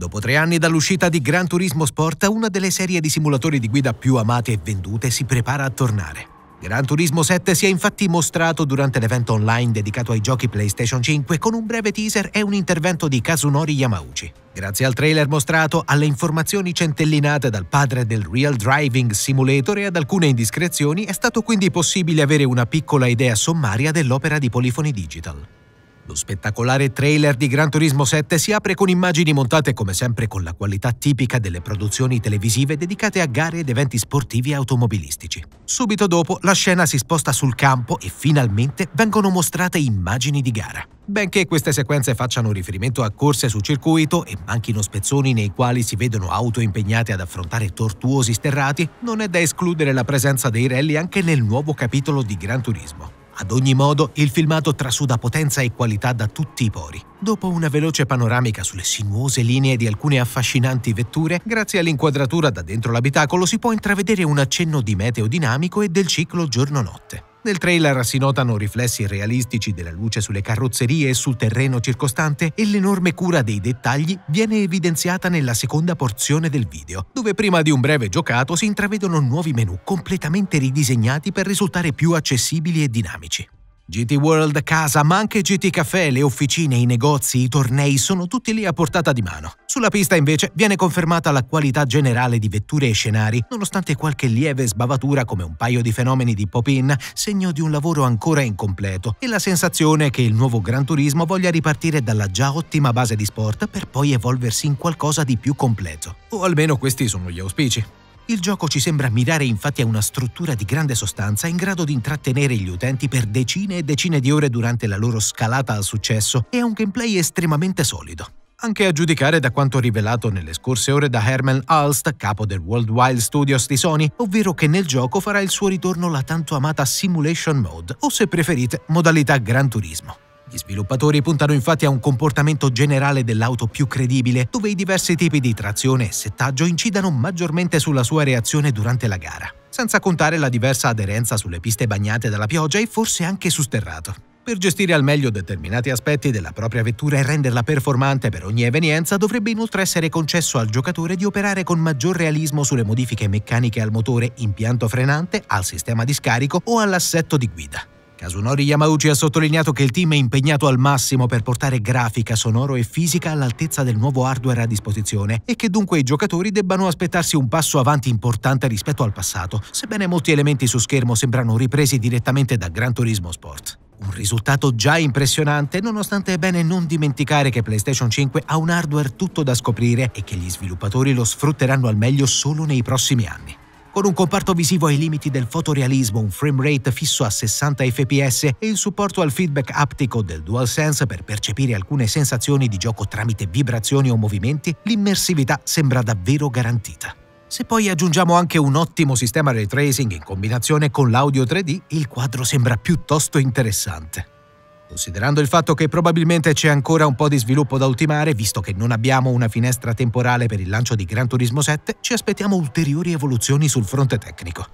Dopo tre anni dall'uscita di Gran Turismo Sport, una delle serie di simulatori di guida più amate e vendute si prepara a tornare. Gran Turismo 7 si è infatti mostrato durante l'evento online dedicato ai giochi PlayStation 5 con un breve teaser e un intervento di Kazunori Yamauchi. Grazie al trailer mostrato, alle informazioni centellinate dal padre del Real Driving Simulator e ad alcune indiscrezioni, è stato quindi possibile avere una piccola idea sommaria dell'opera di Polifoni Digital. Lo spettacolare trailer di Gran Turismo 7 si apre con immagini montate come sempre con la qualità tipica delle produzioni televisive dedicate a gare ed eventi sportivi e automobilistici. Subito dopo la scena si sposta sul campo e finalmente vengono mostrate immagini di gara. Benché queste sequenze facciano riferimento a corse su circuito e manchino spezzoni nei quali si vedono auto impegnate ad affrontare tortuosi sterrati, non è da escludere la presenza dei rally anche nel nuovo capitolo di Gran Turismo. Ad ogni modo, il filmato trasuda potenza e qualità da tutti i pori. Dopo una veloce panoramica sulle sinuose linee di alcune affascinanti vetture, grazie all'inquadratura da dentro l'abitacolo si può intravedere un accenno di meteo dinamico e del ciclo giorno-notte. Nel trailer si notano riflessi realistici della luce sulle carrozzerie e sul terreno circostante e l'enorme cura dei dettagli viene evidenziata nella seconda porzione del video, dove prima di un breve giocato si intravedono nuovi menu completamente ridisegnati per risultare più accessibili e dinamici. GT World casa, ma anche GT Café, le officine, i negozi, i tornei sono tutti lì a portata di mano. Sulla pista invece viene confermata la qualità generale di vetture e scenari, nonostante qualche lieve sbavatura come un paio di fenomeni di pop-in, segno di un lavoro ancora incompleto, e la sensazione che il nuovo Gran Turismo voglia ripartire dalla già ottima base di sport per poi evolversi in qualcosa di più completo. O almeno questi sono gli auspici. Il gioco ci sembra mirare infatti a una struttura di grande sostanza in grado di intrattenere gli utenti per decine e decine di ore durante la loro scalata al successo e a un gameplay estremamente solido. Anche a giudicare da quanto rivelato nelle scorse ore da Herman Alst, capo del Worldwide Studios di Sony, ovvero che nel gioco farà il suo ritorno la tanto amata Simulation Mode, o se preferite, modalità Gran Turismo. Gli sviluppatori puntano infatti a un comportamento generale dell'auto più credibile, dove i diversi tipi di trazione e settaggio incidano maggiormente sulla sua reazione durante la gara, senza contare la diversa aderenza sulle piste bagnate dalla pioggia e forse anche su sterrato. Per gestire al meglio determinati aspetti della propria vettura e renderla performante per ogni evenienza, dovrebbe inoltre essere concesso al giocatore di operare con maggior realismo sulle modifiche meccaniche al motore, impianto frenante, al sistema di scarico o all'assetto di guida. Kasunori Yamauchi ha sottolineato che il team è impegnato al massimo per portare grafica, sonoro e fisica all'altezza del nuovo hardware a disposizione e che dunque i giocatori debbano aspettarsi un passo avanti importante rispetto al passato, sebbene molti elementi su schermo sembrano ripresi direttamente da Gran Turismo Sport. Un risultato già impressionante, nonostante è bene non dimenticare che PlayStation 5 ha un hardware tutto da scoprire e che gli sviluppatori lo sfrutteranno al meglio solo nei prossimi anni. Con un comparto visivo ai limiti del fotorealismo, un frame rate fisso a 60 fps e il supporto al feedback aptico del DualSense per percepire alcune sensazioni di gioco tramite vibrazioni o movimenti, l'immersività sembra davvero garantita. Se poi aggiungiamo anche un ottimo sistema ray tracing in combinazione con l'audio 3D, il quadro sembra piuttosto interessante. Considerando il fatto che probabilmente c'è ancora un po' di sviluppo da ultimare, visto che non abbiamo una finestra temporale per il lancio di Gran Turismo 7, ci aspettiamo ulteriori evoluzioni sul fronte tecnico.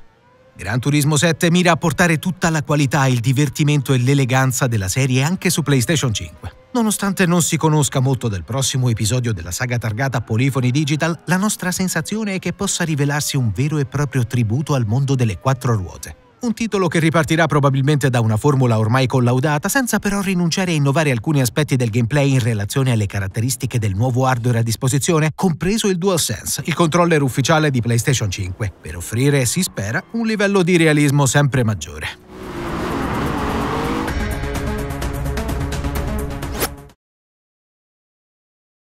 Gran Turismo 7 mira a portare tutta la qualità, il divertimento e l'eleganza della serie anche su PlayStation 5. Nonostante non si conosca molto del prossimo episodio della saga targata Polifoni Digital, la nostra sensazione è che possa rivelarsi un vero e proprio tributo al mondo delle quattro ruote. Un titolo che ripartirà probabilmente da una formula ormai collaudata, senza però rinunciare a innovare alcuni aspetti del gameplay in relazione alle caratteristiche del nuovo hardware a disposizione, compreso il DualSense, il controller ufficiale di PlayStation 5, per offrire, si spera, un livello di realismo sempre maggiore.